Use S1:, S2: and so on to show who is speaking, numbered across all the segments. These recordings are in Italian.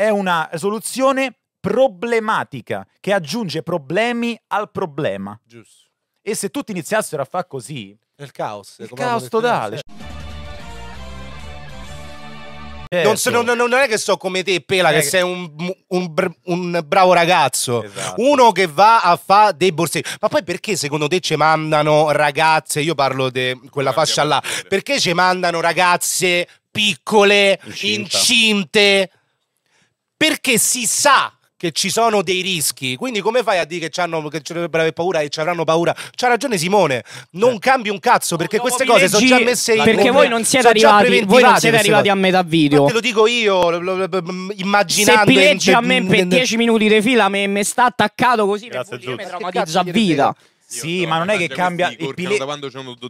S1: è una soluzione problematica che aggiunge problemi al problema. Giusto. E se tutti iniziassero a fare così,
S2: il caos, il caos totale. Certo. Non, non, non, è che so come te, Pela, eh, che sei un, un, un bravo ragazzo. Esatto. Uno che va a fare dei borsellini. Ma poi perché secondo te ci mandano ragazze? Io parlo di quella fascia là. Perché ci mandano ragazze piccole, incinta. incinte perché si sa che ci sono dei rischi. Quindi, come fai a dire che, ci dovrebbero avere paura e ci avranno paura? C'ha ragione Simone. Non eh. cambi un cazzo perché no, queste cose sono già messe in Perché voi non siete arrivati, voi non siete arrivati a metà video. Te lo
S3: dico io, mm, immaginando. Se leggi a me per dieci minuti di fila, mi sta attaccato così Grazie per me traumatizza vita. Sì, ma non è che cambia i pile...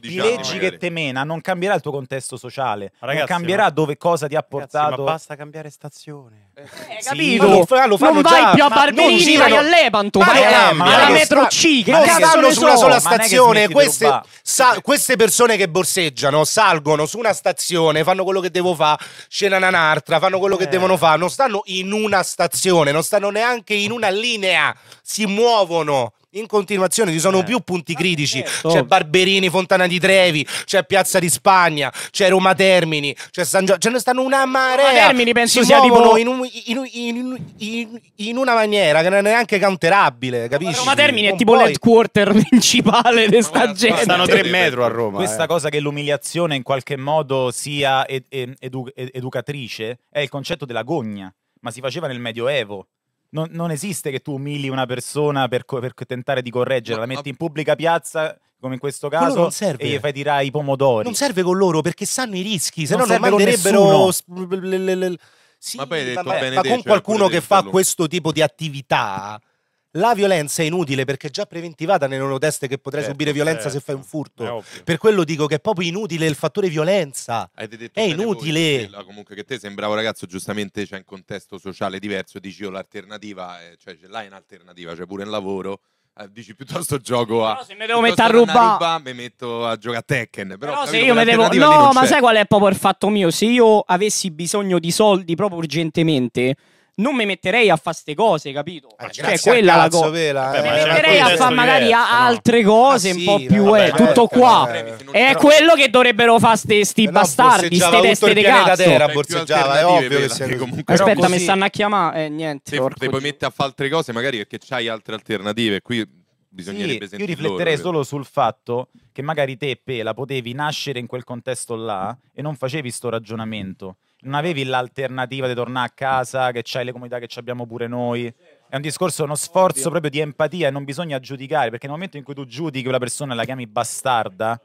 S3: pileggi che te
S1: mena, non cambierà il tuo contesto sociale, Ragazzi, non cambierà ma... dove cosa ti ha portato. Ragazzi, ma basta cambiare stazione. Eh,
S3: eh capito? Sì, lo, lo non vai già. più a Barberini, vai a Lepanto, vai a metro C, che non stanno su una sola stazione, queste,
S2: sa, queste persone che borseggiano salgono su una stazione, fanno quello che devo fare, scenano un'altra, fanno quello che eh. devono fare, non stanno in una stazione, non stanno neanche in una linea, si muovono in continuazione ci sono eh. più punti ah, critici. Certo. C'è Barberini, Fontana di Trevi, c'è Piazza di Spagna, c'è Roma Termini, c'è San Giorgio. Ce ne stanno una marea. Roma Termini penso si sia tipo... in, un, in, in, in, una maniera che non è neanche counterabile, capisci? Roma Termini è tipo
S3: l'headquarter principale di sta gente. Stanno tre metri a Roma. Questa eh.
S1: cosa che l'umiliazione in qualche modo sia ed, ed, edu, educatrice è il concetto della gogna, ma si faceva nel Medioevo non, non, esiste che tu umili una persona per, per tentare di correggere, la metti in pubblica piazza come in questo caso e gli fai tirare i pomodori. Non
S2: serve con loro perché sanno i rischi, se no le manderebbero sì, ma, poi hai detto vabbè, ma con qualcuno certo, che fa questo tipo di attività la violenza è inutile perché è già preventivata nelle loro teste che potrei certo, subire violenza certo. se fai un certo. furto. Per quello dico che è proprio inutile il fattore violenza. Avete detto è inutile. Voi, comunque che te sembrava un ragazzo giustamente c'è cioè, un contesto sociale diverso, dici io l'alternativa, eh, cioè ce l'hai in alternativa, c'è cioè pure il lavoro eh, dici
S3: piuttosto gioco a però se mi devo mettere a rubare
S2: mi metto a giocare a Tekken però, però se io mi devo no ma c'è. sai
S3: qual è proprio il fatto mio se io avessi bisogno di soldi proprio urgentemente non mi metterei a fare queste cose, capito? Eh, cioè, quella la cosa. Vera, eh. Mi metterei a fare magari diverso, altre cose no. un ah, sì, po' più, vabbè, eh, tutto qua. Eh, è quello che dovrebbero fare sti, sti no, bastardi, sti teste di cazzo. Terra, borseggiava, è ovvio che sia comunque. Aspetta, mi stanno a chiamare, eh, niente.
S2: Te puoi mettere a fare altre cose, magari perché c'hai altre alternative, qui... Bisognerebbe sì, io rifletterei loro,
S1: solo sul fatto che magari te, Pela, potevi nascere in quel contesto là e non facevi sto ragionamento non avevi l'alternativa di tornare a casa, che c'hai le comunità che abbiamo pure noi. È un discorso, uno sforzo proprio di empatia e non bisogna giudicare, perché nel momento in cui tu giudichi una persona e la chiami bastarda,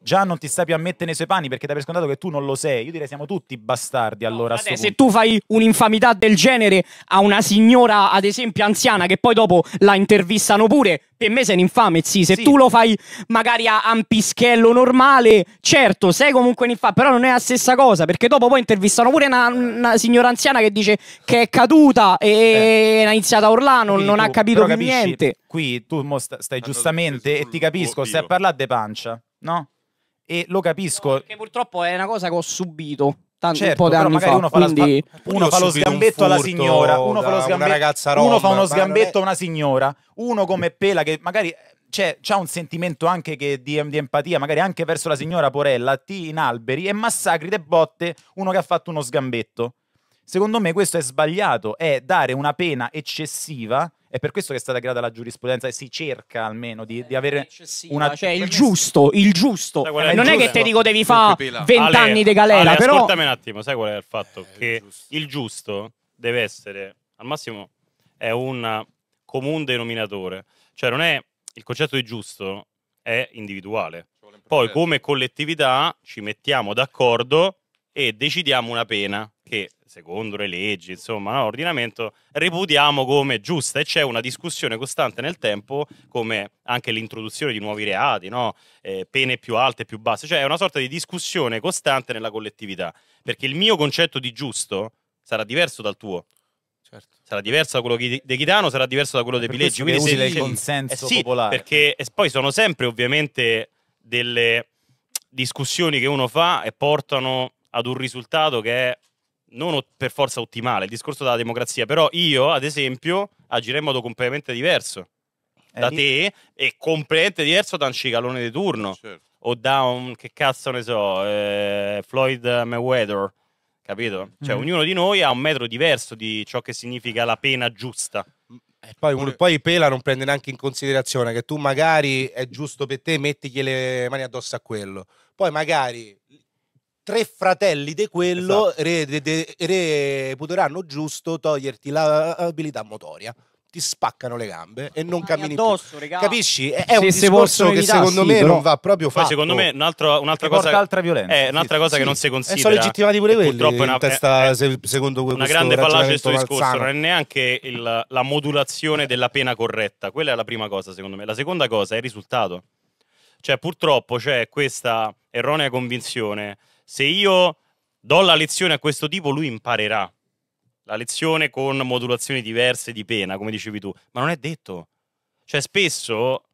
S1: già non ti stai più a mettere nei suoi panni perché dai per scontato che tu non lo sei. Io direi siamo tutti bastardi allora. No, vabbè, se tu
S3: fai un'infamità del genere a una signora, ad esempio, anziana, che poi dopo la intervistano pure, per me sei un infame, sì. Se sì. tu lo fai magari a un pischello normale, certo, sei comunque un infame, però non è la stessa cosa, perché dopo poi intervistano pure una, una signora anziana che dice che è caduta e eh. ha iniziato a urlare, non, non tu, ha capito più capisci, niente. Qui tu
S1: stai giustamente, e ti capisco, stai a parlare de pancia,
S3: no? E lo
S1: capisco. perché purtroppo è una cosa
S3: che ho subito
S1: tanto certo, un po' di anni fa. Uno fa, quindi... sba- uno fa lo sgambetto alla signora, uno fa, lo sgambe- romba, uno fa uno sgambetto a una signora, uno come Pela che magari c'è, cioè, c'ha un sentimento anche che, di, di, empatia, magari anche verso la signora Porella, ti in alberi e massacri le botte uno che ha fatto uno sgambetto. Secondo me questo è sbagliato, è dare una pena eccessiva è per questo che è stata creata la giurisprudenza e si cerca almeno di, eh, di avere
S4: una... Cioè il
S3: giusto, il giusto. Eh, non giusto? è che te dico devi fare 20 anni di galera, Ale, però... Ascoltami
S4: un attimo, sai qual è il fatto? Eh, che il giusto. il giusto. deve essere, al massimo, è un comune denominatore. Cioè non è... Il concetto di giusto è individuale. Poi come collettività ci mettiamo d'accordo e decidiamo una pena che secondo le leggi, insomma, no, ordinamento, reputiamo come giusta e c'è una discussione costante nel tempo, come anche l'introduzione di nuovi reati, no? eh, pene più alte, più basse, cioè è una sorta di discussione costante nella collettività, perché il mio concetto di giusto sarà diverso dal tuo. Certo. Sarà diverso da quello di Chitano, sarà diverso da quello di Pileggi. Quindi se il consenso eh sì, popolare. Perché e poi sono sempre ovviamente delle discussioni che uno fa e portano ad un risultato che è non per forza ottimale, il discorso della democrazia, però io, ad esempio, agirei in modo completamente diverso eh, da te e completamente diverso da un cicalone di turno eh, certo. o da un, che cazzo ne so, eh, Floyd Mayweather, capito? Cioè mm. ognuno di noi ha un metro diverso di ciò che significa la pena giusta.
S2: E Poi, pure... poi, Pela non prende neanche in considerazione che tu magari è giusto per te metti le mani addosso a quello. Poi magari tre fratelli di quello esatto. re, de, reputeranno giusto toglierti l'abilità eh, motoria ti spaccano le gambe e non ah, cammini addosso, più. Capisci? È, un discorso che secondo me sì, non va proprio fatto. Poi secondo me
S4: un'altra un cosa altra violenza. È eh, un'altra sì, cosa sì. che non si eh, considera. sono legittimati pure quelli. Purtroppo è una, testa,
S2: è, secondo una grande fallacia questo discorso, malsano. non è
S4: neanche il, la modulazione della pena corretta. Quella è la prima cosa, secondo me. La seconda cosa è il risultato. Cioè, purtroppo c'è questa erronea convinzione se io do la lezione a questo tipo, lui imparerà la lezione con modulazioni diverse di pena, come dicevi tu, ma non è detto. Cioè, spesso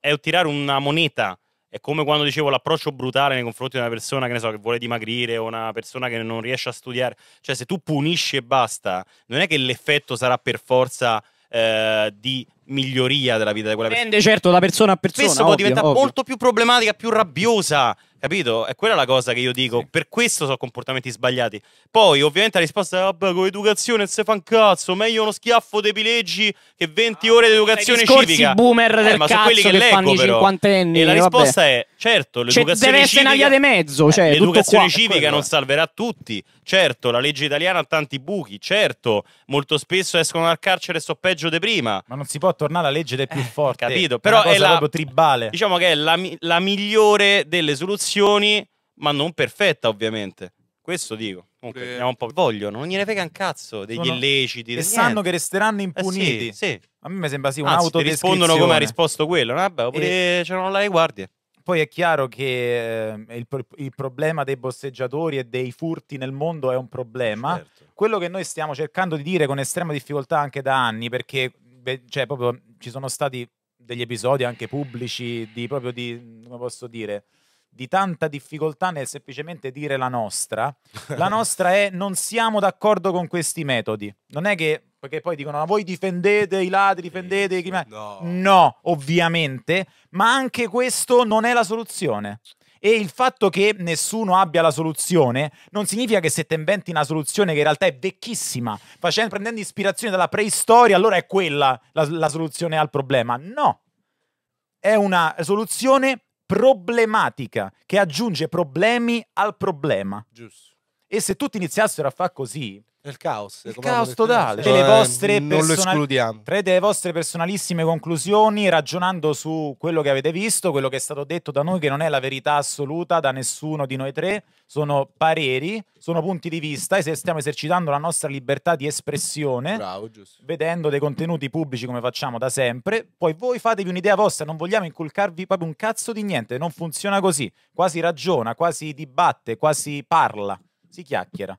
S4: è tirare una moneta. È come quando dicevo l'approccio brutale nei confronti di una persona che, so, che vuole dimagrire o una persona che non riesce a studiare. Cioè, se tu punisci e basta, non è che l'effetto sarà per forza eh, di miglioria della vita di quella persona. Dipende certo
S3: da persona a persona. Spesso ovvio, può diventare ovvio. molto
S4: più problematica, più rabbiosa. Capito? È quella la cosa che io dico. Sì. Per questo sono comportamenti sbagliati. Poi, ovviamente, la risposta è: vabbè, ah, con l'educazione se si fa un cazzo. Meglio uno schiaffo dei pileggi che 20 ah, ore di educazione civica. boomer eh, del ma sono quelli che, che leggo, fanno però. i cinquantenni. E la risposta vabbè. è: Certo, cioè, l'educazione deve essere civica, una via di
S3: mezzo. Eh, cioè, l'educazione qua, civica non
S4: salverà tutti. Certo, la legge italiana ha tanti buchi. Certo, molto spesso escono dal carcere e so peggio di prima. Ma
S1: non si può tornare alla legge del più eh, forte. Eh, capito? Però è, è la, tribale.
S4: Diciamo che è la, la migliore delle soluzioni, ma non perfetta, ovviamente. Questo dico. Comunque, eh. andiamo un po'. Vogliono, non gliene frega un cazzo degli Sono...
S1: illeciti. E sanno che resteranno impuniti. Eh sì, sì. A me sembra sì un'autodescrizione. Anzi, rispondono come ha risposto quello. Vabbè, oppure e... c'erano là le guardie. Poi è chiaro che ehm, il, il, problema dei bosseggiatori e dei furti nel mondo è un problema. Certo. Quello che noi stiamo cercando di dire con estrema difficoltà anche da anni, perché beh, cioè, proprio, ci sono stati degli episodi anche pubblici di, proprio di, come posso dire, di tanta difficoltà nel semplicemente dire la nostra. La nostra è non siamo d'accordo con questi metodi. Non è che perché poi dicono ma voi difendete i ladri, difendete i criminali. No. no, ovviamente, ma anche questo non è la soluzione. E il fatto che nessuno abbia la soluzione non significa che se te inventi una soluzione che in realtà è vecchissima, facendo, prendendo ispirazione dalla preistoria, allora è quella la, la soluzione al problema. No, è una soluzione problematica che aggiunge problemi al problema. Giusto. E se tutti iniziassero a fare così, il caos, il caos totale. Delle cioè, vostre, personal... Tre delle vostre personalissime conclusioni, ragionando su quello che avete visto, quello che è stato detto da noi, che non è la verità assoluta da nessuno di noi tre, sono pareri, sono punti di vista e stiamo esercitando la nostra libertà di espressione, Bravo, vedendo dei contenuti pubblici come facciamo da sempre. Poi voi fatevi un'idea vostra, non vogliamo inculcarvi proprio un cazzo di niente, non funziona così. Quasi ragiona, quasi dibatte, quasi parla si chiacchiera.